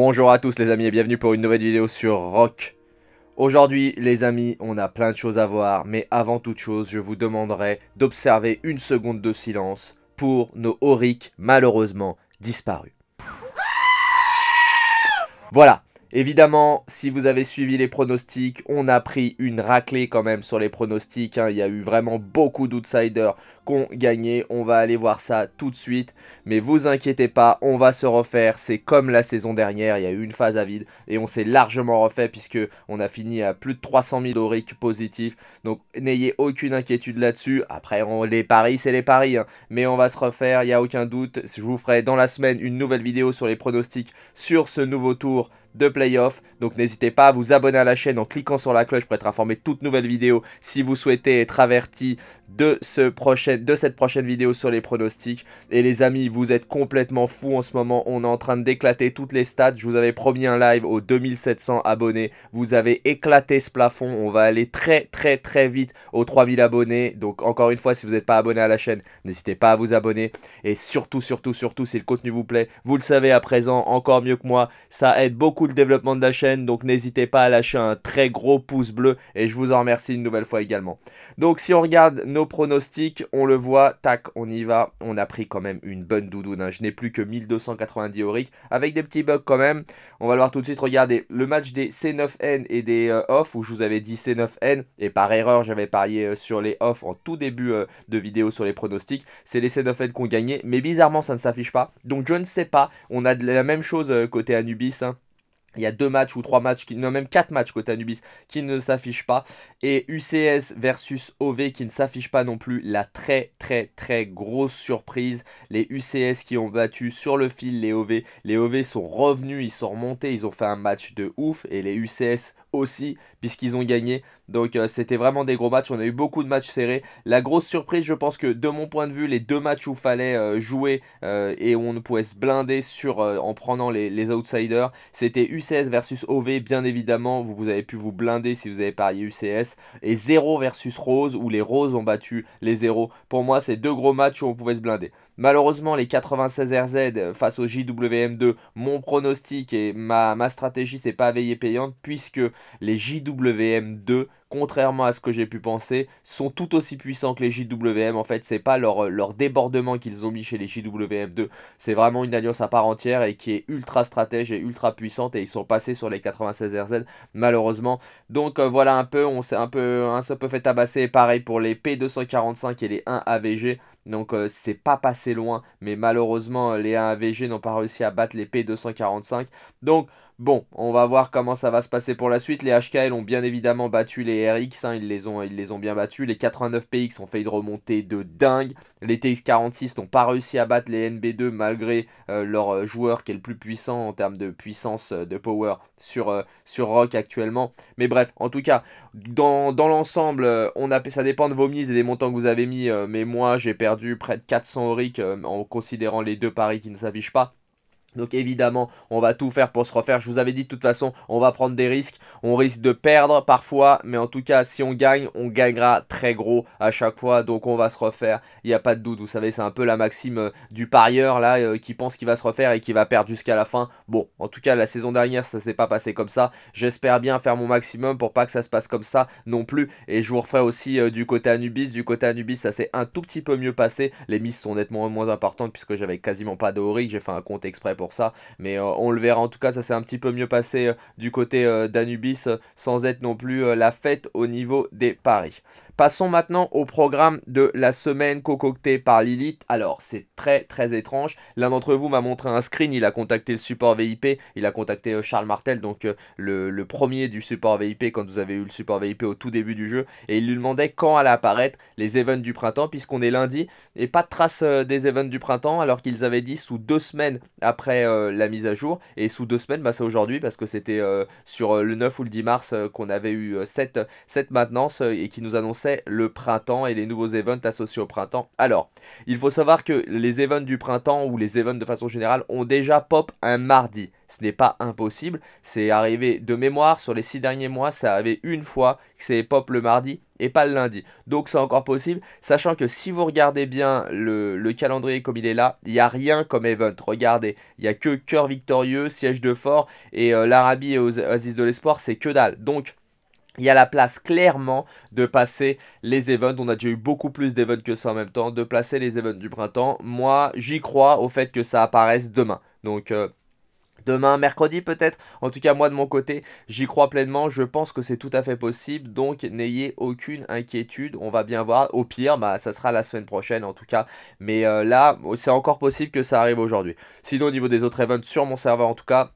Bonjour à tous les amis et bienvenue pour une nouvelle vidéo sur Rock. Aujourd'hui les amis, on a plein de choses à voir, mais avant toute chose, je vous demanderai d'observer une seconde de silence pour nos Auric malheureusement disparus. Voilà, Évidemment, si vous avez suivi les pronostics, on a pris une raclée quand même sur les pronostics. Hein. Il y a eu vraiment beaucoup d'outsiders qui ont gagné. On va aller voir ça tout de suite. Mais vous inquiétez pas, on va se refaire. C'est comme la saison dernière, il y a eu une phase à vide. Et on s'est largement refait puisque on a fini à plus de 300 000 RIC positifs. Donc n'ayez aucune inquiétude là-dessus. Après, on, les paris, c'est les paris. Hein. Mais on va se refaire, il n'y a aucun doute. Je vous ferai dans la semaine une nouvelle vidéo sur les pronostics sur ce nouveau tour de playoff. Donc n'hésitez pas à vous abonner à la chaîne en cliquant sur la cloche pour être informé de toutes nouvelles vidéos si vous souhaitez être averti de, ce prochain, de cette prochaine vidéo sur les pronostics. Et les amis, vous êtes complètement fous en ce moment. On est en train d'éclater toutes les stats. Je vous avais promis un live aux 2700 abonnés. Vous avez éclaté ce plafond. On va aller très très très vite aux 3000 abonnés. Donc encore une fois, si vous n'êtes pas abonné à la chaîne, n'hésitez pas à vous abonner. Et surtout, surtout, surtout, si le contenu vous plaît, vous le savez à présent, encore mieux que moi, ça aide beaucoup le développement de la chaîne, donc n'hésitez pas à lâcher un très gros pouce bleu et je vous en remercie une nouvelle fois également. Donc si on regarde nos pronostics, on le voit, tac, on y va, on a pris quand même une bonne doudoune, hein. je n'ai plus que 1290 auric avec des petits bugs quand même, on va le voir tout de suite, regardez, le match des C9N et des euh, off où je vous avais dit C9N et par erreur j'avais parié euh, sur les off en tout début euh, de vidéo sur les pronostics, c'est les C9N qu'on gagnait, mais bizarrement ça ne s'affiche pas, donc je ne sais pas, on a la même chose côté Anubis, hein. Il y a deux matchs ou trois matchs, qui, non même quatre matchs côté Anubis qui ne s'affichent pas. Et UCS versus OV qui ne s'affiche pas non plus. La très très très grosse surprise. Les UCS qui ont battu sur le fil les OV. Les OV sont revenus, ils sont remontés, ils ont fait un match de ouf. Et les UCS aussi, puisqu'ils ont gagné. Donc euh, c'était vraiment des gros matchs, on a eu beaucoup de matchs serrés. La grosse surprise, je pense que de mon point de vue, les deux matchs où fallait euh, jouer euh, et où on pouvait se blinder sur, en prenant les, outsiders, c'était UCS versus OV, bien évidemment, vous, vous avez pu vous blinder si vous avez parié UCS, et 0 versus Rose, où les Roses ont battu les 0. Pour moi, c'est deux gros matchs où on pouvait se blinder. Malheureusement, les 96 RZ euh, face au JWM2, mon pronostic et ma, stratégie c'est pas veillée payante puisque les JWM2 contrairement à ce que j'ai pu penser, sont tout aussi puissants que les JWM. En fait, c'est pas leur, euh, leur débordement qu'ils ont mis chez les JWM2. C'est vraiment une alliance à part entière et qui est ultra stratège et ultra puissante. Et ils sont passés sur les 96 RZ, malheureusement. Donc euh, voilà un peu, on s'est un peu, un peu fait tabasser. Pareil pour les P245 et les 1 AVG. Donc euh, c'est pas passé loin, mais malheureusement euh, les 1AVG n'ont pas réussi à battre les P245. Donc bon, on va voir comment ça va se passer pour la suite. Les HKL ont bien évidemment battu les RX, hein. ils, les ont, ils les ont bien battus. Les 89PX ont fait une remontée de dingue. Les TX46 n'ont pas réussi à battre les NB2 malgré euh, leur joueur qui est le plus puissant en termes de puissance de power sur, sur Rock actuellement. Mais bref, en tout cas, dans, l'ensemble, on a, ça dépend de vos mises et des montants que vous avez mis, mais moi j'ai perdu près de 400 RIC euh, en considérant les deux paris qui ne s'affichent pas. Donc évidemment, on va tout faire pour se refaire. Je vous avais dit de toute façon, on va prendre des risques. On risque de perdre parfois, mais en tout cas, si on gagne, on gagnera très gros à chaque fois. Donc on va se refaire, il n'y a pas de doute. Vous savez, c'est un peu la maxime euh, du parieur là, euh, qui pense qu'il va se refaire et qui va perdre jusqu'à la fin. Bon, en tout cas, la saison dernière, ça s'est pas passé comme ça. J'espère bien faire mon maximum pour pas que ça se passe comme ça non plus. Et je vous referai aussi euh, du côté Anubis. Du côté Anubis, ça s'est un tout petit peu mieux passé. Les misses sont nettement moins importantes puisque j'avais quasiment pas de J'ai fait un compte exprès pour ça. Mais euh, on le verra en tout cas, ça s'est un petit peu mieux passé euh, du côté euh, d'Anubis sans être non plus la fête au niveau des paris. Passons maintenant au programme de la semaine cococtée par Lilith. Alors, c'est très très étrange. L'un d'entre vous m'a montré un screen, il a contacté le support VIP, il a contacté euh, Charles Martel, donc euh, le, premier du support VIP quand vous avez eu le support VIP au tout début du jeu, et il lui demandait quand allaient apparaître les events du printemps, puisqu'on est lundi, et pas de trace euh, des events du printemps, alors qu'ils avaient dit sous deux semaines après la mise à jour, et sous deux semaines, bah, c'est aujourd'hui, parce que c'était sur le 9 ou le 10 mars qu'on avait eu cette, cette maintenance, et qui nous annonçait le printemps et les nouveaux events associés au printemps. Alors, il faut savoir que les events du printemps ou les events de façon générale ont déjà pop un mardi. Ce n'est pas impossible, c'est arrivé de mémoire sur les six derniers mois, ça avait une fois que c'est pop le mardi et pas le lundi. Donc c'est encore possible, sachant que si vous regardez bien le, calendrier comme il est là, il n'y a rien comme event. Regardez, il n'y a que cœur victorieux, siège de fort et euh, l'Arabie et Oasis de l'espoir, c'est que dalle. Donc il y a la place clairement de passer les events. On a déjà eu beaucoup plus d'events que ça en même temps. De placer les events du printemps. Moi, j'y crois au fait que ça apparaisse demain. Donc... Euh, demain, mercredi peut-être. En tout cas, moi de mon côté, j'y crois pleinement. Je pense que c'est tout à fait possible. Donc, n'ayez aucune inquiétude. On va bien voir. Au pire, bah, ça sera la semaine prochaine en tout cas. Mais euh, là, c'est encore possible que ça arrive aujourd'hui. Sinon, au niveau des autres events sur mon serveur en tout cas,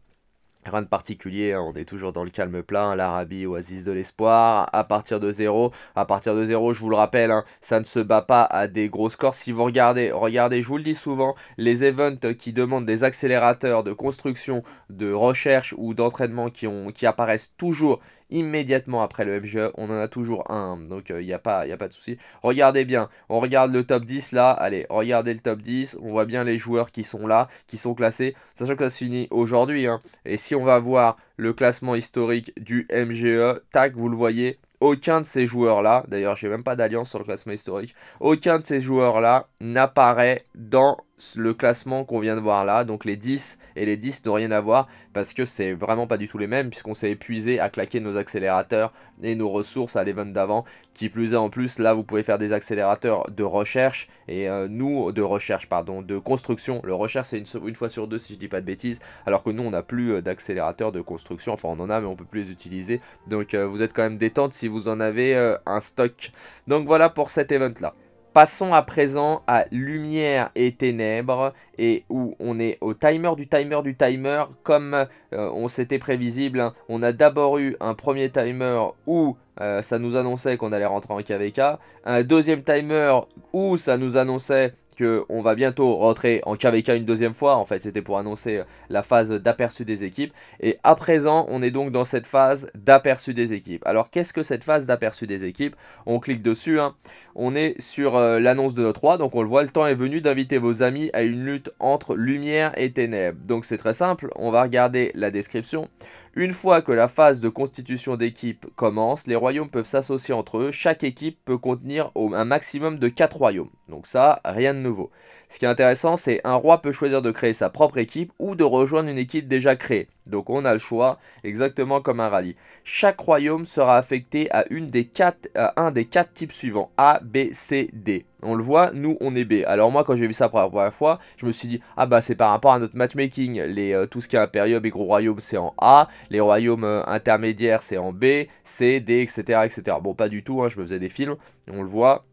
Rien de particulier, hein, on est toujours dans le calme plein, l'Arabie, oasis de l'espoir, à partir de zéro, à partir de zéro, je vous le rappelle, hein, ça ne se bat pas à des gros scores, si vous regardez, regardez, je vous le dis souvent, les events qui demandent des accélérateurs de construction, de recherche ou d'entraînement qui, ont, qui apparaissent toujours immédiatement après le MGE, on en a toujours un. Donc il euh, n'y a, pas, y a pas de souci. Regardez bien, on regarde le top 10 là. Allez, regardez le top 10. On voit bien les joueurs qui sont là, qui sont classés. Sachant que ça se finit aujourd'hui. Hein. Et si on va voir le classement historique du MGE, tac, vous le voyez, aucun de ces joueurs-là, d'ailleurs j'ai même pas d'alliance sur le classement historique, aucun de ces joueurs-là n'apparaît dans le classement qu'on vient de voir là, donc les 10 et les 10 n'ont rien à voir parce que c'est vraiment pas du tout les mêmes puisqu'on s'est épuisé à claquer nos accélérateurs et nos ressources à l'event d'avant. Qui plus est en plus, là vous pouvez faire des accélérateurs de recherche et euh, nous de recherche, pardon, de construction. Le recherche c'est une, fois sur deux si je dis pas de bêtises, alors que nous on n'a plus euh, d'accélérateurs de construction, enfin on en a mais on peut plus les utiliser. Donc euh, vous êtes quand même détente si vous en avez un stock. Donc voilà pour cet event là. Passons à présent à lumière et ténèbres et où on est au timer du timer du timer comme euh, on s'était prévisible. Hein, on a d'abord eu un premier timer où euh, ça nous annonçait qu'on allait rentrer en KVK, un deuxième timer où ça nous annonçait que on va bientôt rentrer en KVK une deuxième fois. En fait, c'était pour annoncer euh, la phase d'aperçu des équipes. Et à présent, on est donc dans cette phase d'aperçu des équipes. Alors, qu'est-ce que cette phase d'aperçu des équipes On clique dessus. Hein. On est sur euh, l'annonce de notre 3. Donc, on le voit, le temps est venu d'inviter vos amis à une lutte entre lumière et ténèbres. Donc, c'est très simple. On va regarder la description. Une fois que la phase de constitution d'équipe commence, les royaumes peuvent s'associer entre eux. Chaque équipe peut contenir un maximum de 4 royaumes. Donc ça, rien de nouveau. Ce qui est intéressant, c'est un roi peut choisir de créer sa propre équipe ou de rejoindre une équipe déjà créée. Donc on a le choix, exactement comme un rallye. Chaque royaume sera affecté à, une des quatre, un des quatre types suivants, A, B, C, D. On le voit, nous on est B. Alors moi quand j'ai vu ça pour la première fois, je me suis dit, ah bah c'est par rapport à notre matchmaking. Euh, tout ce qui est impérium et gros royaume c'est en A, les royaumes euh, intermédiaires c'est en B, C, D, etc. Bon pas du tout, hein, je me faisais des films, on le voit.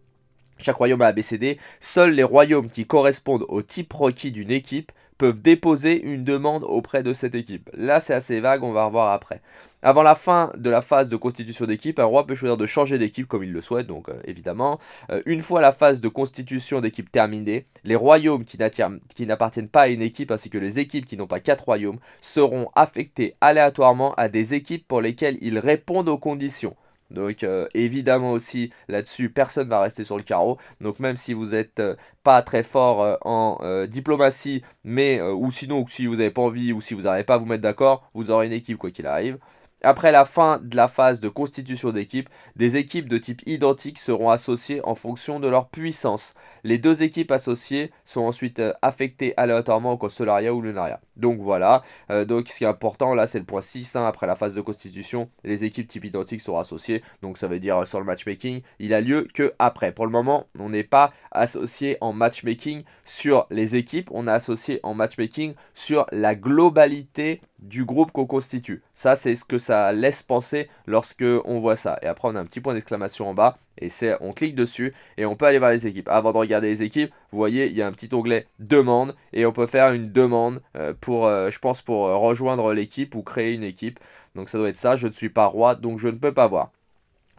Chaque royaume a ABCD. Seuls les royaumes qui correspondent au type requis d'une équipe peuvent déposer une demande auprès de cette équipe. Là, c'est assez vague, on va revoir après. Avant la fin de la phase de constitution d'équipe, un roi peut choisir de changer d'équipe comme il le souhaite, donc euh, évidemment. Euh, une fois la phase de constitution d'équipe terminée, les royaumes qui n'appartiennent pas à une équipe ainsi que les équipes qui n'ont pas quatre royaumes seront affectés aléatoirement à des équipes pour lesquelles ils répondent aux conditions. Donc euh, évidemment aussi là-dessus, personne ne va rester sur le carreau. Donc même si vous n'êtes euh, pas très fort euh, en diplomatie, mais ou sinon si vous n'avez pas envie ou si vous n'arrivez pas à vous mettre d'accord, vous aurez une équipe quoi qu'il arrive. Après la fin de la phase de constitution d'équipe, des équipes de type identique seront associées en fonction de leur puissance. Les deux équipes associées sont ensuite affectées aléatoirement au Consolaria ou Lunaria. Donc voilà, euh, donc ce qui est important là c'est le point 6, hein. après la phase de constitution, les équipes type identique sont associées, donc ça veut dire euh, sur le matchmaking, il a lieu que après. Pour le moment, on n'est pas associé en matchmaking sur les équipes, on est associé en matchmaking sur la globalité du groupe qu'on constitue. Ça c'est ce que ça laisse penser lorsque on voit ça. Et après on a un petit point d'exclamation en bas, et c'est, on clique dessus et on peut aller voir les équipes. Avant de regarder les équipes, vous voyez, il y a un petit onglet demande et on peut faire une demande euh, pour, euh, je pense, pour euh, rejoindre l'équipe ou créer une équipe. Donc ça doit être ça. Je ne suis pas roi, donc je ne peux pas voir.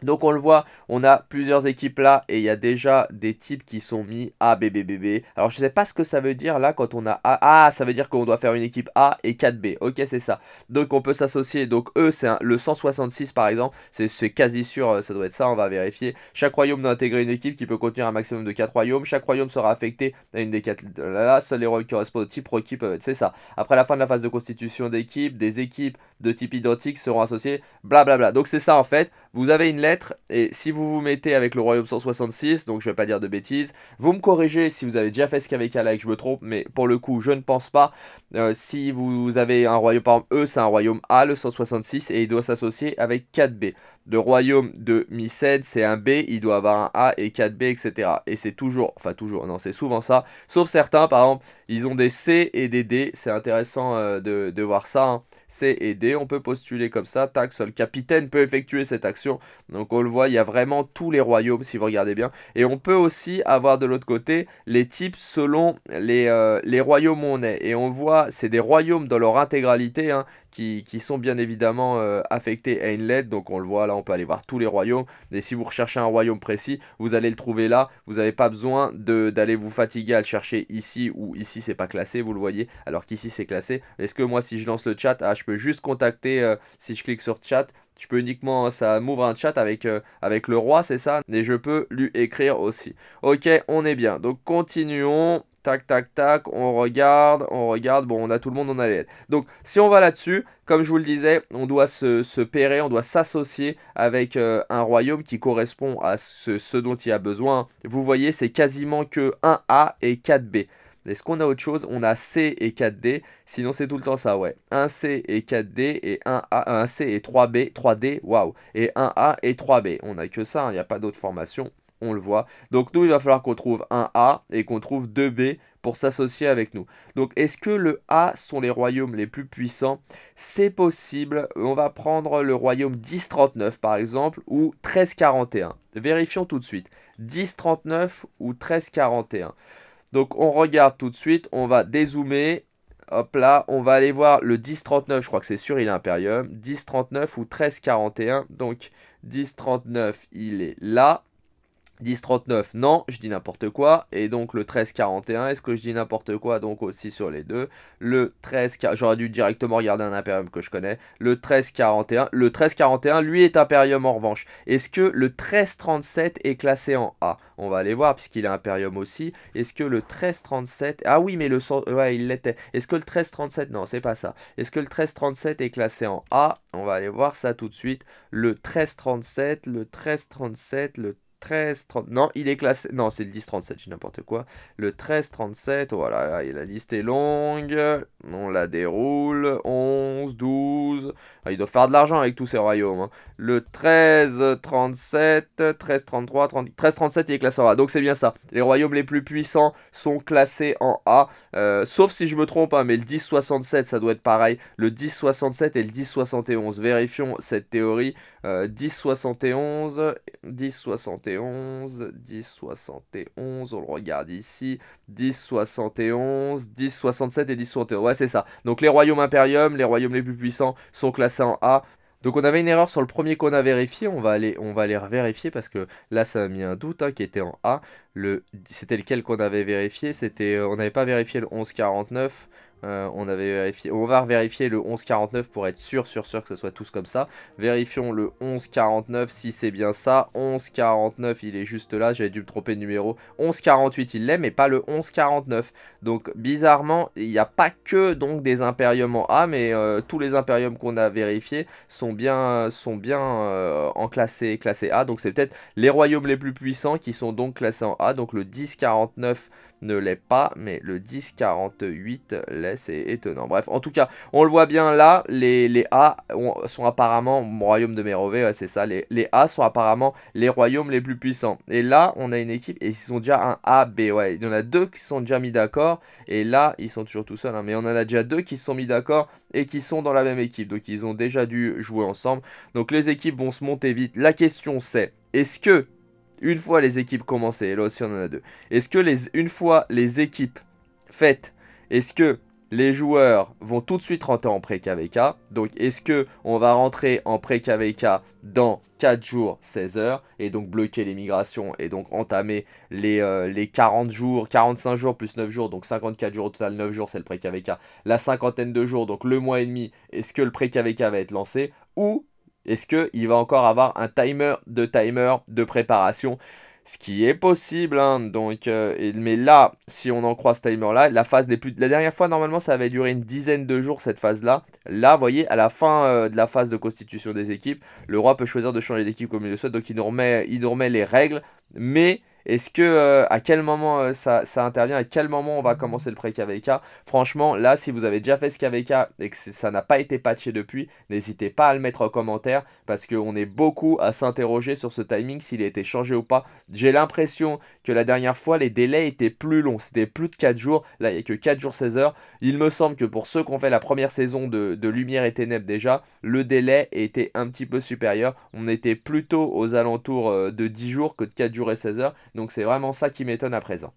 Donc on le voit, on a plusieurs équipes là et il y a déjà des types qui sont mis A, B, B, B, B. Alors je sais pas ce que ça veut dire là quand on a A. Ah, ça veut dire qu'on doit faire une équipe A et 4B. Ok, c'est ça. Donc on peut s'associer. Donc E c'est le 166 par exemple. C'est quasi sûr, euh, ça doit être ça, on va vérifier. Chaque royaume doit intégrer une équipe qui peut contenir un maximum de 4 royaumes. Chaque royaume sera affecté à une des 4... Là, seuls les royaumes qui correspondent au type requis peuvent être. C'est ça. Après la fin de la phase de constitution d'équipe, des équipes de type identique seront associées. Blablabla. Bla, bla. Donc c'est ça en fait. Vous avez une lettre, et si vous vous mettez avec le royaume 166, donc je vais pas dire de bêtises, vous me corrigez si vous avez déjà fait ce qu'avec là et je me trompe, mais pour le coup, je ne pense pas. Euh, si vous avez un royaume, par exemple, E, c'est un royaume A, le 166, et il doit s'associer avec 4B de royaume de Mycène, c'est un B, il doit avoir un A et 4B, etc. Et c'est toujours, enfin toujours, non, c'est souvent ça. Sauf certains, par exemple, ils ont des C et des D. C'est intéressant euh, de, voir ça. Hein. C et D, on peut postuler comme ça. Tac, seul capitaine peut effectuer cette action. Donc on le voit, il y a vraiment tous les royaumes, si vous regardez bien. Et on peut aussi avoir de l'autre côté les types selon les, euh, les, royaumes où on est. Et on voit, c'est des royaumes dans leur intégralité hein, qui, qui, sont bien évidemment euh, affectés à une lettre. Donc on le voit là on peut aller voir tous les royaumes. mais si vous recherchez un royaume précis, vous allez le trouver là. Vous n'avez pas besoin d'aller vous fatiguer à le chercher ici ou ici c'est pas classé, vous le voyez. Alors qu'ici c'est classé. Est-ce que moi si je lance le chat, ah, je peux juste contacter, euh, si je clique sur chat, je peux uniquement, ça m'ouvre un chat avec, euh, avec le roi, c'est ça Et je peux lui écrire aussi. Ok, on est bien. Donc continuons. Tac, tac, tac, on regarde, on regarde, bon, on a tout le monde, on a les Donc, si on va là-dessus, comme je vous le disais, on doit se, se pairer, on doit s'associer avec euh, un royaume qui correspond à ce, dont il a besoin. Vous voyez, c'est quasiment que 1A et 4B. Est-ce qu'on a autre chose On a C et 4D, sinon c'est tout le temps ça, ouais. 1C et 4D et 1A, 1C et 3B, 3D, waouh. Et 1A et 3B, on n'a que ça, hein, il n'y a pas d'autre formation on le voit. Donc nous, il va falloir qu'on trouve un A et qu'on trouve deux B pour s'associer avec nous. Donc est-ce que le A sont les royaumes les plus puissants C'est possible. On va prendre le royaume 1039 par exemple ou 1341. Vérifions tout de suite. 1039 ou 1341. Donc on regarde tout de suite, on va dézoomer. Hop là, on va aller voir le 1039, je crois que c'est sûr, il est impérium. 1039 ou 1341. Donc 1039, il est là. 10,39, 39 non, je dis n'importe quoi. Et donc le 13-41, est-ce que je dis n'importe quoi Donc aussi sur les deux. Le 13, j'aurais dû directement regarder un Imperium que je connais. Le 13-41, le 13-41, lui est Imperium en revanche. Est-ce que le 13-37 est classé en A On va aller voir puisqu'il est Imperium aussi. Est-ce que le 13-37, ah oui, mais le ouais, il l'était. Est-ce que le 13-37, non, c'est pas ça. Est-ce que le 13-37 est classé en A On va aller voir ça tout de suite. Le 13-37, le 13-37, le 13 13-30. Non, il est classé. Non, c'est le 10-37, j'ai n'importe quoi. Le 13-37, voilà, la liste est longue. On la déroule. 11, 12. Ah, il doit faire de l'argent avec tous ces royaumes. Hein. Le 13-37, 13-33, 13-37, il est classé en A. Donc c'est bien ça. Les royaumes les plus puissants sont classés en A. Euh, sauf si je me trompe, hein, mais le 10-67, ça doit être pareil. Le 10-67 et le 10-71. Vérifions cette théorie. 10-71, euh, 10-71. 11, 10, 71, on le regarde ici, 10, 71, 10, 67 et 10, 71, ouais c'est ça. Donc les royaumes impérium, les royaumes les plus puissants sont classés en A, donc on avait une erreur sur le premier qu'on a vérifié, on va aller, on va aller vérifier parce que là ça a mis un doute hein, qui était en A. Le, c'était lequel qu'on avait vérifié, c'était, euh, on n'avait pas vérifié le 1149, euh, on, avait vérifié, on va vérifier le 1149 pour être sûr, sûr, sûr que ce soit tous comme ça. Vérifions le 1149 si c'est bien ça. 1149, il est juste là, j'avais dû me tromper de numéro. 1148, il l'est, mais pas le 1149. Donc, bizarrement, il n'y a pas que donc des impériums en A, mais euh, tous les impériums qu'on a vérifiés sont bien, sont bien euh, en classé, classé A. Donc, c'est peut-être les royaumes les plus puissants qui sont donc classés en A. Donc, le 1049 ne l'est pas, mais le 10-48 l'est, c'est étonnant. Bref, en tout cas, on le voit bien là, les, les A sont apparemment, mon royaume de Mérové, ouais, c'est ça, les, les, A sont apparemment les royaumes les plus puissants. Et là, on a une équipe, et ils sont déjà un A, B, ouais, il y en a deux qui sont déjà mis d'accord, et là, ils sont toujours tout seuls, hein. mais on en a déjà deux qui sont mis d'accord et qui sont dans la même équipe, donc ils ont déjà dû jouer ensemble. Donc les équipes vont se monter vite. La question c'est, est-ce que une fois les équipes commencées, et là aussi on en a deux. Est-ce que les, une fois les équipes faites, est-ce que les joueurs vont tout de suite rentrer en pré-KVK Donc est-ce que on va rentrer en pré-KVK dans 4 jours 16 heures et donc bloquer les migrations et donc entamer les, euh, les 40 jours, 45 jours plus 9 jours, donc 54 jours au total, 9 jours c'est le pré-KVK, la cinquantaine de jours, donc le mois et demi, est-ce que le pré-KVK va être lancé ou est-ce qu'il va encore avoir un timer de timer de préparation ce qui est possible. Hein. donc, euh, mais là, si on en croit ce timer-là, la phase La dernière fois, normalement, ça avait duré une dizaine de jours, cette phase-là. Là, vous voyez, à la fin euh, de la phase de constitution des équipes, le roi peut choisir de changer d'équipe comme il le souhaite. Donc, il il nous remet les règles, mais est-ce que euh, à quel moment euh, ça, intervient, à quel moment on va mmh. commencer le pré KVK Franchement, là, si vous avez déjà fait ce KVK et que ça n'a pas été patché depuis, n'hésitez pas à le mettre en commentaire parce qu'on est beaucoup à s'interroger sur ce timing, s'il a été changé ou pas. J'ai l'impression que la dernière fois, les délais étaient plus longs, c'était plus de 4 jours. Là, il n'y a que 4 jours, 16 heures. Il me semble que pour ceux qui ont fait la première saison de, de Lumière et Ténèbres déjà, le délai était un petit peu supérieur. On était plutôt aux alentours euh, de 10 jours que de 4 jours et 16 heures. Donc c'est vraiment ça qui m'étonne à présent.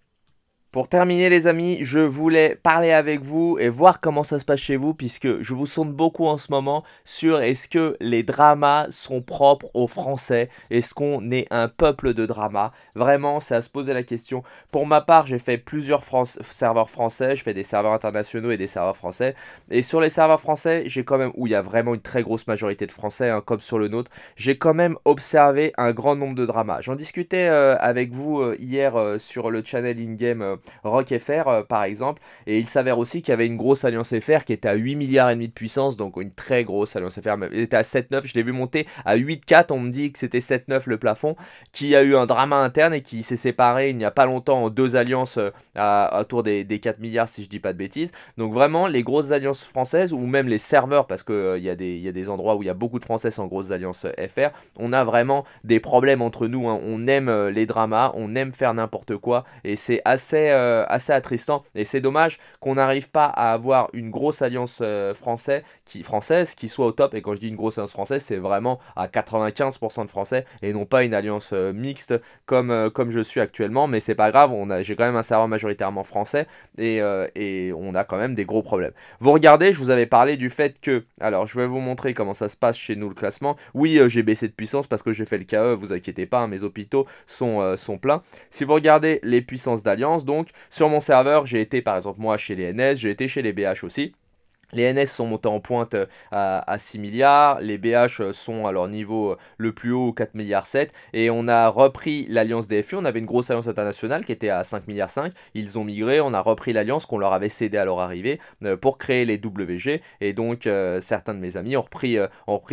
Pour terminer les amis, je voulais parler avec vous et voir comment ça se passe chez vous puisque je vous sonde beaucoup en ce moment sur est-ce que les dramas sont propres aux Français Est-ce qu'on est un peuple de dramas Vraiment, c'est à se poser la question. Pour ma part, j'ai fait plusieurs serveurs français, je fais des serveurs internationaux et des serveurs français. Et sur les serveurs français, j'ai quand même, où il y a vraiment une très grosse majorité de Français, hein, comme sur le nôtre, j'ai quand même observé un grand nombre de dramas. J'en discutais euh, avec vous euh, hier euh, sur le channel in-game Rock FR euh, par exemple. Et il s'avère aussi qu'il y avait une grosse alliance FR qui était à 8 milliards et demi de puissance, donc une très grosse alliance FR. Elle était à 7,9, je l'ai vu monter à 8,4, on me dit que c'était 7,9 le plafond, qui a eu un drama interne et qui s'est séparé il n'y a pas longtemps en deux alliances euh, à, autour des, 4 milliards si je dis pas de bêtises. Donc vraiment les grosses alliances françaises ou même les serveurs, parce qu'il euh, il y, y, a des endroits où il y a beaucoup de Français en grosses alliances FR, on a vraiment des problèmes entre nous, hein. on aime les dramas, on aime faire n'importe quoi et c'est assez euh, assez attristant. Et c'est dommage qu'on n'arrive pas à avoir une grosse alliance euh, française, qui, française qui soit au top. Et quand je dis une grosse alliance française, c'est vraiment à 95% de français et non pas une alliance euh, mixte comme, comme je suis actuellement. Mais c'est pas grave, j'ai quand même un serveur majoritairement français et, et, on a quand même des gros problèmes. Vous regardez, je vous avais parlé du fait que. Alors, je vais vous montrer comment ça se passe chez nous le classement. Oui, j'ai baissé de puissance parce que j'ai fait le KE, vous inquiétez pas, hein, mes hôpitaux sont, sont pleins. Si vous regardez les puissances d'alliance, donc donc sur mon serveur, j'ai été par exemple moi chez les NS, j'ai été chez les BH aussi. Les NS sont montés en pointe euh, à, 6 milliards, les BH euh, sont à leur niveau euh, le plus haut 4 milliards 7 et on a repris l'alliance des FU, on avait une grosse alliance internationale qui était à 5, milliards 5, ils ont migré, on a repris l'alliance qu'on leur avait cédée à leur arrivée pour créer les WG et donc certains de mes amis ont repris,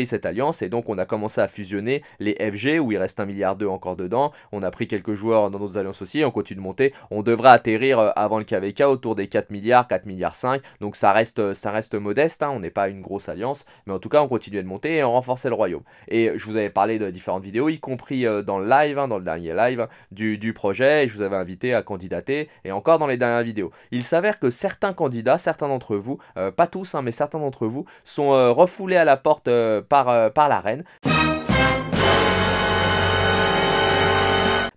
cette alliance et donc on a commencé à fusionner les FG où il reste 1,2 milliard encore dedans, on a pris quelques joueurs dans d'autres alliances aussi, et on continue de monter, on devrait atterrir avant le KVK autour des 4 milliards, 4 milliards 5, donc ça reste, ça reste modeste, hein, on n'est pas une grosse alliance, mais en tout cas on continuait de monter et on renforçait le royaume. Et je vous avais parlé de différentes vidéos, y compris euh, dans le live, hein, dans le dernier live du, projet, je vous avais invité à candidater, et encore dans les dernières vidéos. Il s'avère que certains candidats, certains d'entre vous, euh, pas tous, hein, mais certains d'entre vous, sont euh, refoulés à la porte par, par la reine,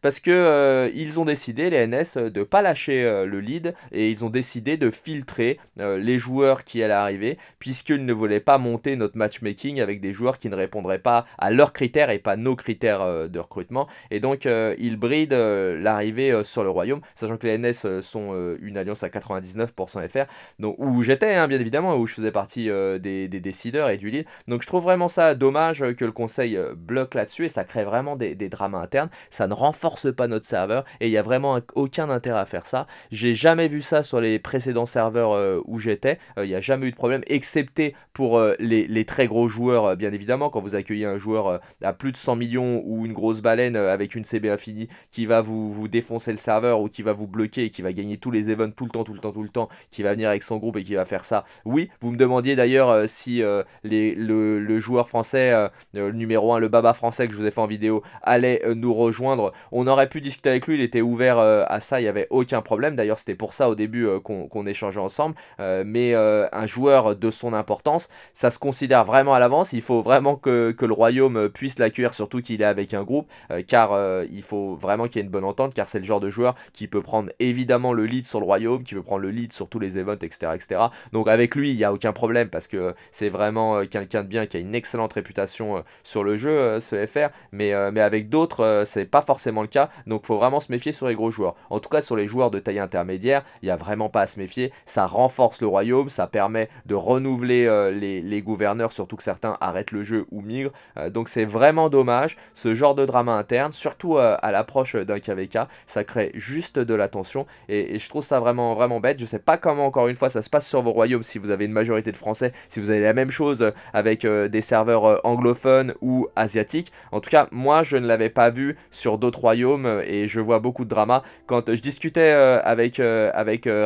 parce que euh, ils ont décidé les NS euh, de pas lâcher euh, le lead et ils ont décidé de filtrer les joueurs qui allaient arriver puisqu'ils ne voulaient pas monter notre matchmaking avec des joueurs qui ne répondraient pas à leurs critères et pas nos critères de recrutement et donc ils brident l'arrivée sur le royaume sachant que les NS sont une alliance à 99% FR donc où j'étais hein, bien évidemment où je faisais partie des, décideurs et du lead donc je trouve vraiment ça dommage que le conseil bloque là-dessus et ça crée vraiment des, des dramas internes ça ne renforce pas notre serveur et il n'y a vraiment aucun intérêt à faire ça. J'ai jamais vu ça sur les précédents serveurs euh, où j'étais, euh, il n'y a jamais eu de problème, excepté pour euh, les, très gros joueurs, bien évidemment, quand vous accueillez un joueur à plus de 100 millions ou une grosse baleine avec une CB infinie qui va vous, vous défoncer le serveur ou qui va vous bloquer et qui va gagner tous les events tout le temps, tout le temps, tout le temps, qui va venir avec son groupe et qui va faire ça. Oui, vous me demandiez d'ailleurs si les, le, joueur français, numéro 1, le baba français que je vous ai fait en vidéo, allait nous rejoindre. On on aurait pu discuter avec lui, il était ouvert euh, à ça, il n'y avait aucun problème. D'ailleurs, c'était pour ça au début euh, qu'on échangeait ensemble. Euh, mais un joueur de son importance, ça se considère vraiment à l'avance. Il faut vraiment que, le Royaume puisse l'accueillir, surtout qu'il est avec un groupe, car il faut vraiment qu'il y ait une bonne entente, car c'est le genre de joueur qui peut prendre évidemment le lead sur le Royaume, qui peut prendre le lead sur tous les events, etc. etc. Donc avec lui, il n'y a aucun problème, parce que c'est vraiment quelqu'un de bien, qui a une excellente réputation sur le jeu, ce FR. Mais, mais avec d'autres, c'est pas forcément le cas. Donc faut vraiment se méfier sur les gros joueurs. En tout cas sur les joueurs de taille intermédiaire, il n'y a vraiment pas à se méfier. Ça renforce le royaume, ça permet de renouveler euh, les, gouverneurs, surtout que certains arrêtent le jeu ou migrent. Euh, donc c'est vraiment dommage. Ce genre de drama interne, surtout euh, à l'approche d'un KVK, ça crée juste de la tension. Et, je trouve ça vraiment vraiment bête. Je sais pas comment encore une fois ça se passe sur vos royaumes si vous avez une majorité de Français, si vous avez la même chose avec des serveurs anglophones ou asiatiques. En tout cas, moi je ne l'avais pas vu sur d'autres royaumes euh, et je vois beaucoup de drama. Quand je discutais euh, avec, euh, avec un,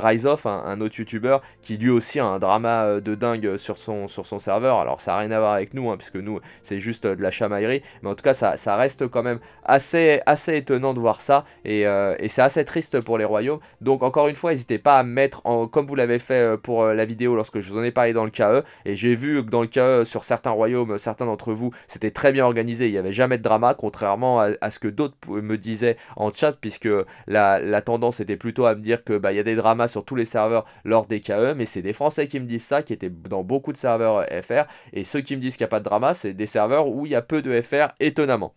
autre youtubeur, qui lui aussi a un drama de dingue sur son, sur son serveur, alors ça n'a rien à voir avec nous, hein, puisque nous c'est juste de la chamaillerie, mais en tout cas ça, reste quand même assez, assez étonnant de voir ça et, c'est assez triste pour les royaumes. Donc encore une fois, n'hésitez pas à mettre, en, comme vous l'avez fait pour la vidéo lorsque je vous en ai parlé dans le KE, et j'ai vu que dans le KE, sur certains royaumes, certains d'entre vous, c'était très bien organisé, il n'y avait jamais de drama, contrairement à, ce que d'autres me disais en chat, puisque la, tendance était plutôt à me dire que bah, y a des dramas sur tous les serveurs lors des KE, mais c'est des Français qui me disent ça, qui étaient dans beaucoup de serveurs euh, FR, et ceux qui me disent qu'il n'y a pas de drama, c'est des serveurs où il y a peu de FR, étonnamment.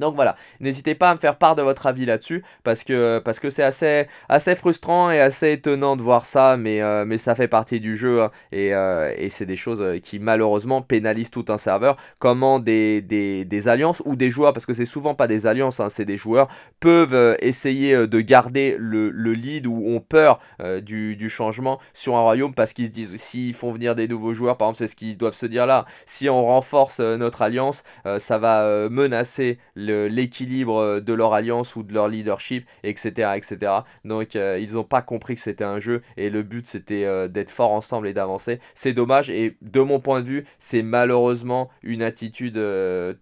Donc voilà, n'hésitez pas à me faire part de votre avis là-dessus parce que parce que c'est assez assez frustrant et assez étonnant de voir ça, mais euh, mais ça fait partie du jeu hein, euh, et, c'est des choses euh, qui malheureusement pénalisent tout un serveur. Comment des, des, alliances ou des joueurs, parce que c'est souvent pas des alliances, hein, c'est des joueurs peuvent essayer de garder le, lead ou ont peur du, changement sur un royaume parce qu'ils se disent s'ils font venir des nouveaux joueurs, par exemple c'est ce qu'ils doivent se dire là, si on renforce notre alliance, ça va menacer l'équilibre euh, de leur alliance ou de leur leadership, etc. etc. Donc euh, ils n'ont pas compris que c'était un jeu et le but c'était euh, d'être fort ensemble et d'avancer. C'est dommage et de mon point de vue, c'est malheureusement une attitude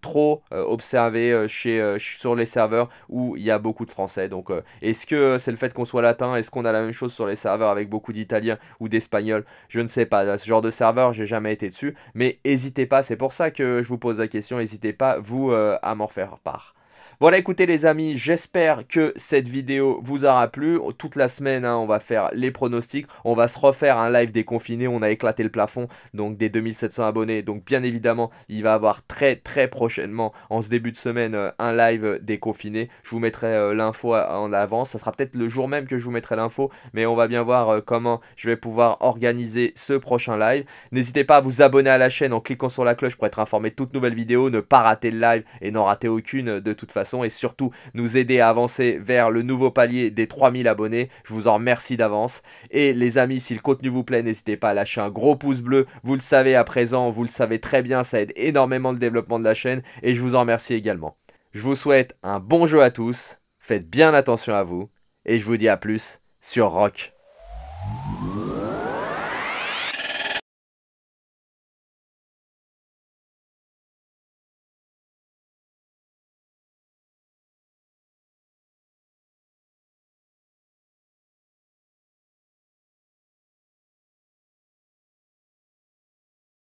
trop observée chez, sur les serveurs où il y a beaucoup de Français. Donc est-ce que c'est le fait qu'on soit latin Est-ce qu'on a la même chose sur les serveurs avec beaucoup d'Italiens ou d'Espagnols Je ne sais pas. Ce genre de serveur, j'ai jamais été dessus. Mais n'hésitez pas, c'est pour ça que je vous pose la question, n'hésitez pas vous à m'en faire part. Voilà, écoutez les amis, j'espère que cette vidéo vous aura plu. Toute la semaine, hein, on va faire les pronostics. On va se refaire un live déconfiné. On a éclaté le plafond, donc des 2700 abonnés. Donc bien évidemment, il va avoir très très prochainement, en ce début de semaine, euh, un live déconfiné. Je vous mettrai euh, l'info euh, en avance. Ça sera peut-être le jour même que je vous mettrai l'info, mais on va bien voir comment je vais pouvoir organiser ce prochain live. N'hésitez pas à vous abonner à la chaîne en cliquant sur la cloche pour être informé de toutes nouvelles vidéos, ne pas rater le live et n'en rater aucune de toute façon et surtout nous aider à avancer vers le nouveau palier des 3000 abonnés. Je vous en remercie d'avance. Et les amis, si le contenu vous plaît, n'hésitez pas à lâcher un gros pouce bleu. Vous le savez à présent, vous le savez très bien, ça aide énormément le développement de la chaîne et je vous en remercie également. Je vous souhaite un bon jeu à tous, faites bien attention à vous et je vous dis à plus sur Rock.